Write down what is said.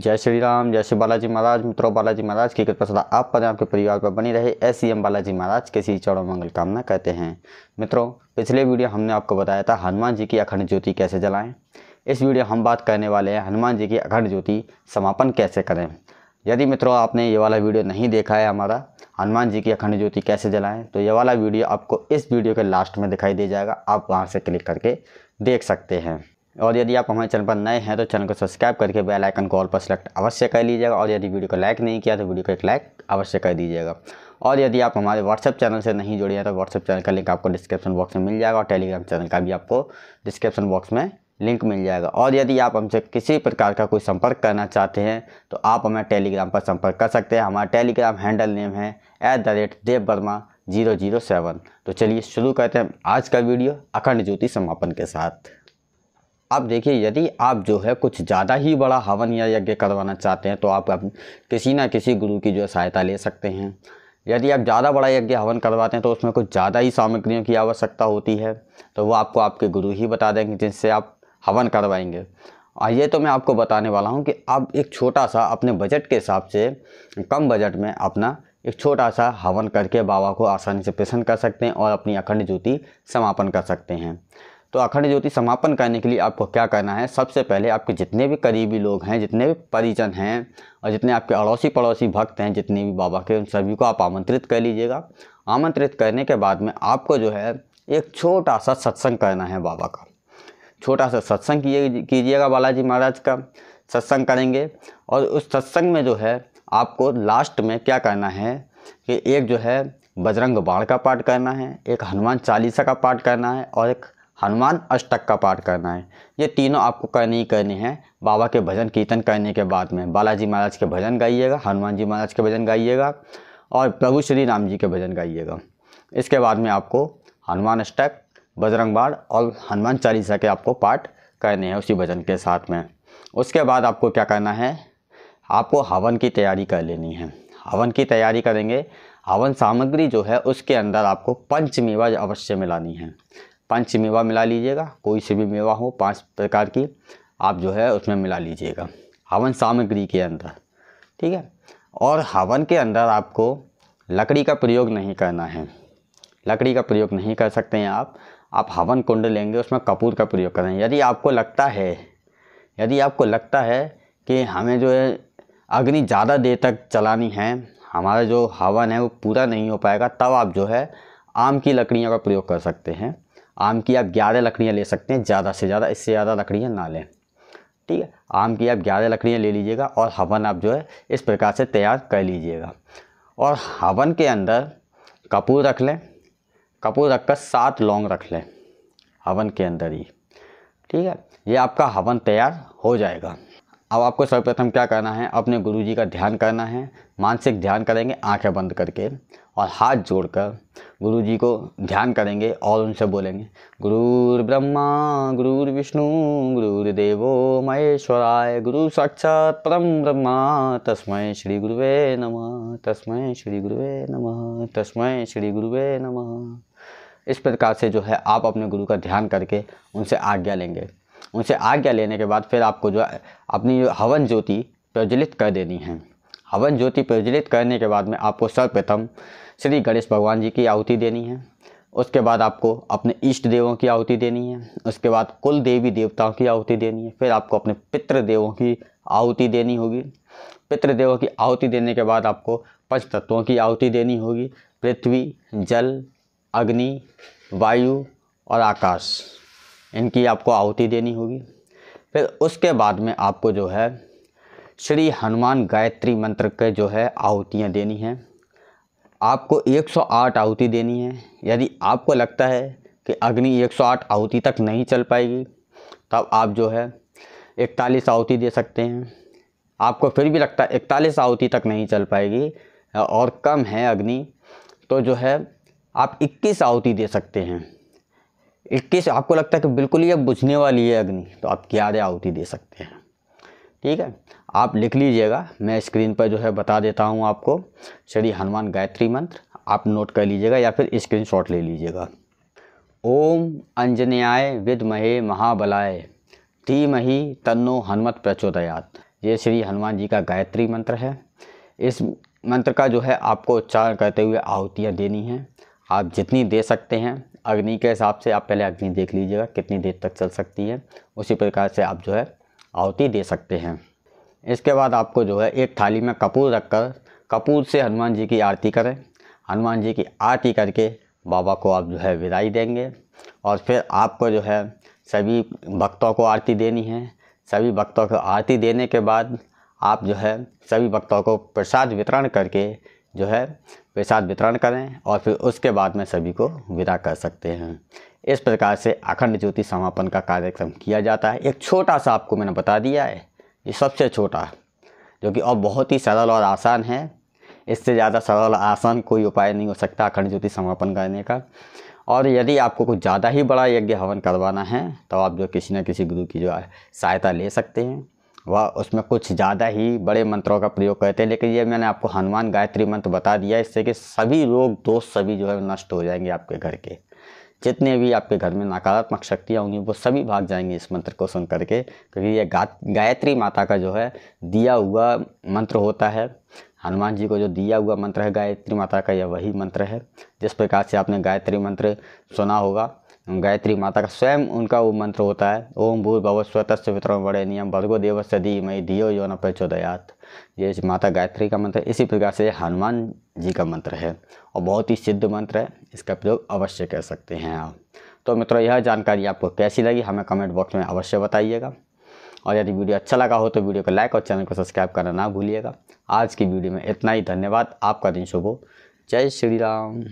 जय श्री राम जय श्री बालाजी महाराज मित्रों बालाजी महाराज की कृपा सदा आप पर आपके परिवार पर बनी रहे ऐसी हम बालाजी महाराज के सी चौड़ा मंगल कामना कहते हैं मित्रों पिछले वीडियो हमने आपको बताया था हनुमान जी की अखंड ज्योति कैसे जलाएं इस वीडियो हम बात करने वाले हैं हनुमान जी की अखंड ज्योति समापन कैसे करें यदि मित्रों आपने ये वाला वीडियो नहीं देखा है हमारा हनुमान जी की अखंड ज्योति कैसे जलाएं तो ये वाला वीडियो आपको इस वीडियो के लास्ट में दिखाई दे जाएगा आप वहाँ से क्लिक करके देख सकते हैं और यदि आप हमारे चैनल पर नए हैं तो चैनल को सब्सक्राइब करके बेल आइकन को ऑल पर सेलेक्ट अवश्य कर लीजिएगा और यदि वीडियो को लाइक नहीं किया तो वीडियो को एक लाइक अवश्य कर दीजिएगा और यदि आप हमारे व्हाट्सएप चैनल से नहीं जुड़े हैं तो व्हाट्सएप चैनल का लिंक आपको डिस्क्रिप्शन बॉक्स में मिल जाएगा और टेलीग्राम चैनल का भी आपको डिस्क्रिप्शन बॉक्स में लिंक मिल जाएगा और यदि आप हमसे किसी प्रकार का कोई संपर्क करना चाहते हैं तो आप हमें टेलीग्राम पर संपर्क कर सकते हैं हमारा टेलीग्राम हैंडल नेम है at the rate Dev Verma zero zero seven तो चलिए शुरू करते हैं आज का वीडियो अखंड ज्योति समापन के साथ आप देखिए यदि आप जो है कुछ ज़्यादा ही बड़ा हवन या यज्ञ करवाना चाहते हैं तो आप, किसी ना किसी गुरु की जो सहायता ले सकते हैं यदि आप ज़्यादा बड़ा यज्ञ हवन करवाते हैं तो उसमें कुछ ज़्यादा ही सामग्रियों की आवश्यकता होती है तो वो आपको आपके गुरु ही बता देंगे जिससे आप हवन करवाएंगे और ये तो मैं आपको बताने वाला हूँ कि आप एक छोटा सा अपने बजट के हिसाब से कम बजट में अपना एक छोटा सा हवन करके बाबा को आसानी से प्रसन्न कर सकते हैं और अपनी अखंड ज्योति समापन कर सकते हैं तो अखंड ज्योति समापन करने के लिए आपको क्या करना है सबसे पहले आपके जितने भी करीबी लोग हैं जितने भी परिजन हैं और जितने आपके अड़ोसी पड़ोसी भक्त हैं जितने भी बाबा के उन सभी को आप आमंत्रित कर लीजिएगा आमंत्रित करने के बाद में आपको जो है एक छोटा सा सत्संग करना है बाबा का छोटा सा सत्संग कीजिएगा बालाजी महाराज का सत्संग करेंगे और उस सत्संग में जो है आपको लास्ट में क्या करना है कि एक जो है बजरंग बाण का पाठ करना है एक हनुमान चालीसा का पाठ करना है और एक हनुमान अष्टक का पाठ करना है ये तीनों आपको करनी ही करनी है बाबा के भजन कीर्तन करने के बाद में बालाजी महाराज के भजन गाइएगा हनुमान जी महाराज के भजन गाइएगा और प्रभु श्री राम जी के भजन गाइएगा इसके बाद में आपको हनुमान अष्टक बजरंग बाण और हनुमान चालीसा के आपको पाठ करने हैं उसी भजन के साथ में उसके बाद आपको क्या करना है आपको हवन की तैयारी कर लेनी है हवन की तैयारी करेंगे हवन सामग्री जो है उसके अंदर आपको पंचमेवा अवश्य मिलानी है पंच मेवा मिला लीजिएगा कोई से भी मेवा हो पांच प्रकार की आप जो है उसमें मिला लीजिएगा हवन सामग्री के अंदर ठीक है और हवन के अंदर आपको लकड़ी का प्रयोग नहीं करना है लकड़ी का प्रयोग नहीं कर सकते हैं आप आप हवन कुंड लेंगे उसमें कपूर का प्रयोग करें यदि आपको लगता है यदि आपको लगता है कि हमें जो है अग्नि ज़्यादा देर तक चलानी है हमारा जो हवन है वो पूरा नहीं हो पाएगा तब आप जो है आम की लकड़ियों का प्रयोग कर सकते हैं आम की आप ग्यारह लकड़ियाँ ले सकते हैं ज़्यादा से ज़्यादा इससे ज़्यादा लकड़ियाँ ना लें ठीक है आम की आप ग्यारह लकड़ियाँ ले लीजिएगा और हवन आप जो है इस प्रकार से तैयार कर लीजिएगा और हवन के अंदर कपूर रख लें कपूर रख कर सात लौंग रख लें हवन के अंदर ही ठीक है ये आपका हवन तैयार हो जाएगा अब आपको सर्वप्रथम क्या करना है अपने गुरुजी का ध्यान करना है मानसिक ध्यान करेंगे आंखें बंद करके और हाथ जोड़कर गुरु जी को ध्यान करेंगे और उनसे बोलेंगे गुरुर ब्रह्मा गुरुर विष्णु गुरुर देवो महेश्वराय गुरु साक्षात परम ब्रह्मा तस्मय श्री गुरुवे नमः तस्मय श्री गुरुवे नमः तस्मय श्री गुरुवे नमः इस प्रकार से जो है आप अपने गुरु का ध्यान करके उनसे आज्ञा लेंगे उनसे आज्ञा लेने के बाद फिर आपको जो अपनी हवन ज्योति प्रज्वलित कर देनी है हवन ज्योति प्रज्वलित करने के बाद में आपको सर्वप्रथम श्री गणेश भगवान जी की आहुति देनी है उसके बाद आपको अपने इष्ट देवों की आहुति देनी है उसके बाद कुल देवी देवताओं की आहुति देनी है फिर आपको अपने पितृदेवों की आहुति देनी होगी पितृदेवों की आहुति देने के बाद आपको पंच तत्वों की आहुति देनी होगी पृथ्वी जल अग्नि वायु और आकाश इनकी आपको आहुति देनी होगी फिर उसके बाद में आपको जो है श्री हनुमान गायत्री मंत्र के जो है आहुतियाँ देनी हैं आपको 108 आहुति देनी है यदि आपको लगता है कि अग्नि 108 आहुति तक नहीं चल पाएगी तब आप जो है इकतालीस आहुति दे सकते हैं आपको फिर भी लगता है इकतालीस आहुति तक नहीं चल पाएगी और कम है अग्नि तो जो है आप 21 आहुति दे सकते हैं 21 आपको लगता है कि बिल्कुल ये बुझने वाली है अग्नि तो आप ग्यारह आहुति दे सकते हैं ठीक है आप लिख लीजिएगा मैं स्क्रीन पर जो है बता देता हूँ आपको श्री हनुमान गायत्री मंत्र आप नोट कर लीजिएगा या फिर स्क्रीन शॉट ले लीजिएगा ओम अंजनयाय विदमहे महाबलाय धीमहि तन्नो हनुमत प्रचोदयात ये श्री हनुमान जी का गायत्री मंत्र है इस मंत्र का जो है आपको उच्चारण करते हुए आहुतियाँ देनी हैं आप जितनी दे सकते हैं अग्नि के हिसाब से आप पहले अग्नि देख लीजिएगा कितनी देर तक चल सकती है उसी प्रकार से आप जो है आहुति दे सकते हैं इसके बाद आपको जो है एक थाली में कपूर रखकर कपूर से हनुमान जी की आरती करें हनुमान जी की आरती करके बाबा को आप जो है विदाई देंगे और फिर आपको जो है सभी भक्तों को आरती देनी है सभी भक्तों को आरती देने के बाद आप जो है सभी भक्तों को प्रसाद वितरण करके जो है प्रसाद वितरण करें और फिर उसके बाद में सभी को विदा कर सकते हैं इस प्रकार से अखंड ज्योति समापन का कार्यक्रम किया जाता है एक छोटा सा आपको मैंने बता दिया है ये सबसे छोटा जो कि और बहुत ही सरल और आसान है इससे ज़्यादा सरल आसान कोई उपाय नहीं हो सकता अखंड ज्योति समापन करने का और यदि आपको कुछ ज़्यादा ही बड़ा यज्ञ हवन करवाना है तो आप जो किसी न किसी गुरु की जो सहायता ले सकते हैं वह उसमें कुछ ज़्यादा ही बड़े मंत्रों का प्रयोग करते हैं लेकिन ये मैंने आपको हनुमान गायत्री मंत्र बता दिया इससे कि सभी रोग दोष सभी जो है नष्ट हो जाएंगे आपके घर के जितने भी आपके घर में नकारात्मक शक्तियाँ होंगी वो सभी भाग जाएंगी इस मंत्र को सुन करके क्योंकि ये गायत्री माता का जो है दिया हुआ मंत्र होता है हनुमान जी को जो दिया हुआ मंत्र है गायत्री माता का यह वही मंत्र है जिस प्रकार से आपने गायत्री मंत्र सुना होगा गायत्री माता का स्वयं उनका वो मंत्र होता है ओम भू भव स्वतः वितरण बड़े नियम भर्गो देव सदी मई दियो यो न प्रचोदयात ये माता गायत्री का मंत्र इसी प्रकार से हनुमान जी का मंत्र है और बहुत ही सिद्ध मंत्र है इसका प्रयोग अवश्य कर सकते हैं आप तो मित्रों यह जानकारी आपको कैसी लगी हमें कमेंट बॉक्स में अवश्य बताइएगा और यदि वीडियो अच्छा लगा हो तो वीडियो को लाइक और चैनल को सब्सक्राइब करना ना भूलिएगा आज की वीडियो में इतना ही धन्यवाद आपका दिन शुभ हो जय श्री राम